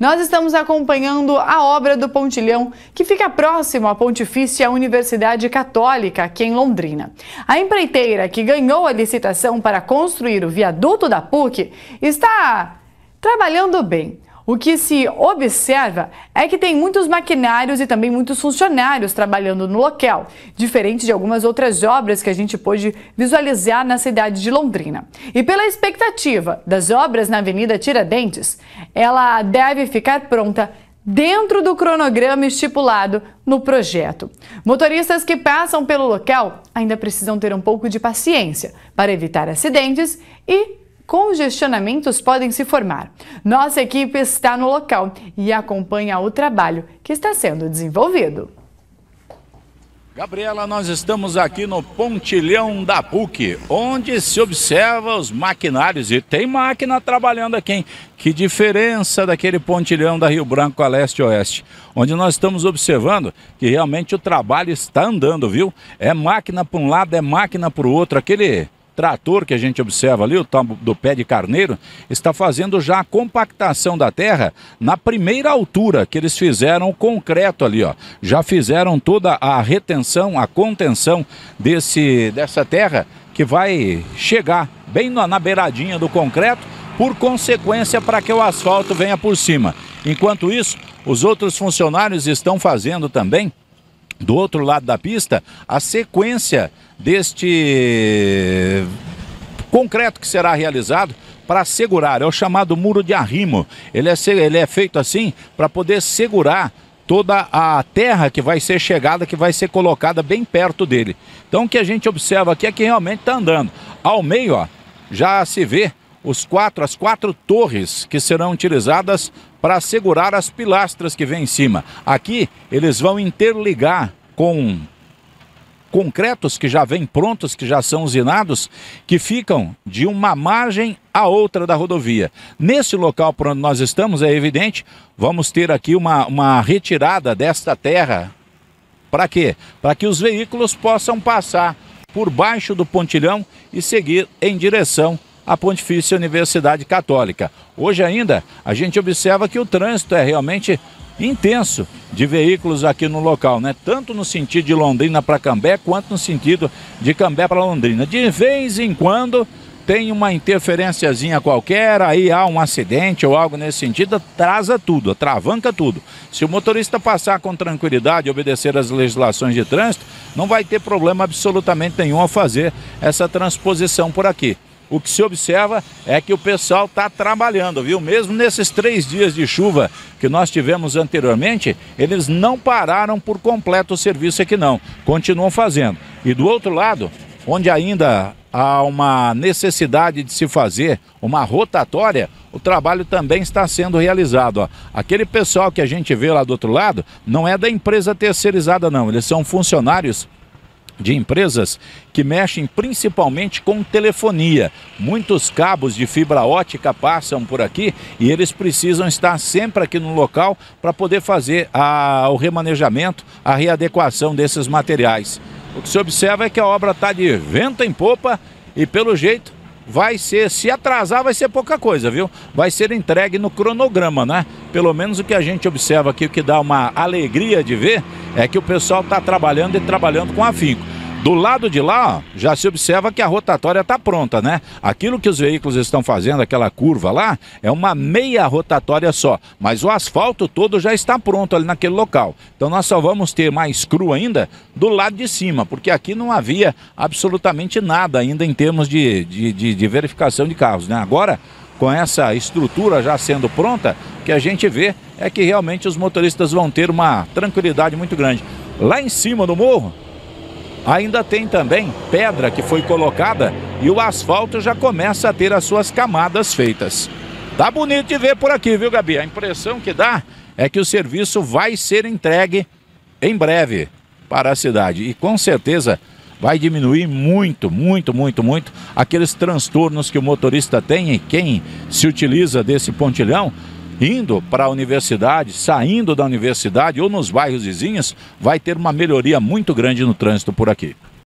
Nós estamos acompanhando a obra do Pontilhão, que fica próximo à Pontifícia Universidade Católica, aqui em Londrina. A empreiteira que ganhou a licitação para construir o viaduto da PUC está trabalhando bem. O que se observa é que tem muitos maquinários e também muitos funcionários trabalhando no local, diferente de algumas outras obras que a gente pôde visualizar na cidade de Londrina. E pela expectativa das obras na Avenida Tiradentes, ela deve ficar pronta dentro do cronograma estipulado no projeto. Motoristas que passam pelo local ainda precisam ter um pouco de paciência para evitar acidentes e congestionamentos podem se formar. Nossa equipe está no local e acompanha o trabalho que está sendo desenvolvido. Gabriela, nós estamos aqui no Pontilhão da PUC, onde se observa os maquinários e tem máquina trabalhando aqui, hein? Que diferença daquele pontilhão da Rio Branco a leste e oeste, onde nós estamos observando que realmente o trabalho está andando, viu? É máquina para um lado, é máquina para o outro, aquele trator que a gente observa ali, o tambo do pé de carneiro, está fazendo já a compactação da terra na primeira altura que eles fizeram o concreto ali, ó. Já fizeram toda a retenção, a contenção desse, dessa terra que vai chegar bem na, na beiradinha do concreto, por consequência, para que o asfalto venha por cima. Enquanto isso, os outros funcionários estão fazendo também do outro lado da pista a sequência deste concreto que será realizado para segurar, é o chamado muro de arrimo. Ele é, ele é feito assim para poder segurar toda a terra que vai ser chegada, que vai ser colocada bem perto dele. Então o que a gente observa aqui é que realmente está andando. Ao meio, ó, já se vê os quatro, as quatro torres que serão utilizadas para segurar as pilastras que vem em cima. Aqui eles vão interligar com concretos que já vêm prontos, que já são usinados, que ficam de uma margem à outra da rodovia. Nesse local por onde nós estamos, é evidente, vamos ter aqui uma, uma retirada desta terra. Para quê? Para que os veículos possam passar por baixo do pontilhão e seguir em direção a Pontifícia Universidade Católica. Hoje ainda, a gente observa que o trânsito é realmente intenso de veículos aqui no local, né? Tanto no sentido de Londrina para Cambé, quanto no sentido de Cambé para Londrina. De vez em quando tem uma interferenciazinha qualquer, aí há um acidente ou algo nesse sentido, atrasa tudo, atravanca tudo. Se o motorista passar com tranquilidade, obedecer às legislações de trânsito, não vai ter problema absolutamente nenhum a fazer essa transposição por aqui o que se observa é que o pessoal está trabalhando, viu? Mesmo nesses três dias de chuva que nós tivemos anteriormente, eles não pararam por completo o serviço aqui não, continuam fazendo. E do outro lado, onde ainda há uma necessidade de se fazer uma rotatória, o trabalho também está sendo realizado. Ó. Aquele pessoal que a gente vê lá do outro lado não é da empresa terceirizada, não. Eles são funcionários de empresas que mexem principalmente com telefonia. Muitos cabos de fibra ótica passam por aqui e eles precisam estar sempre aqui no local para poder fazer a, o remanejamento, a readequação desses materiais. O que se observa é que a obra está de vento em popa e, pelo jeito, vai ser, se atrasar, vai ser pouca coisa, viu? Vai ser entregue no cronograma, né? Pelo menos o que a gente observa aqui, o que dá uma alegria de ver, é que o pessoal está trabalhando e trabalhando com afinco. Do lado de lá, já se observa que a rotatória está pronta, né? Aquilo que os veículos estão fazendo, aquela curva lá, é uma meia rotatória só. Mas o asfalto todo já está pronto ali naquele local. Então nós só vamos ter mais cru ainda do lado de cima, porque aqui não havia absolutamente nada ainda em termos de, de, de, de verificação de carros, né? Agora com essa estrutura já sendo pronta, o que a gente vê é que realmente os motoristas vão ter uma tranquilidade muito grande. Lá em cima do morro, Ainda tem também pedra que foi colocada e o asfalto já começa a ter as suas camadas feitas. Tá bonito de ver por aqui, viu, Gabi? A impressão que dá é que o serviço vai ser entregue em breve para a cidade e com certeza vai diminuir muito, muito, muito, muito aqueles transtornos que o motorista tem e quem se utiliza desse pontilhão indo para a universidade, saindo da universidade ou nos bairros vizinhos, vai ter uma melhoria muito grande no trânsito por aqui.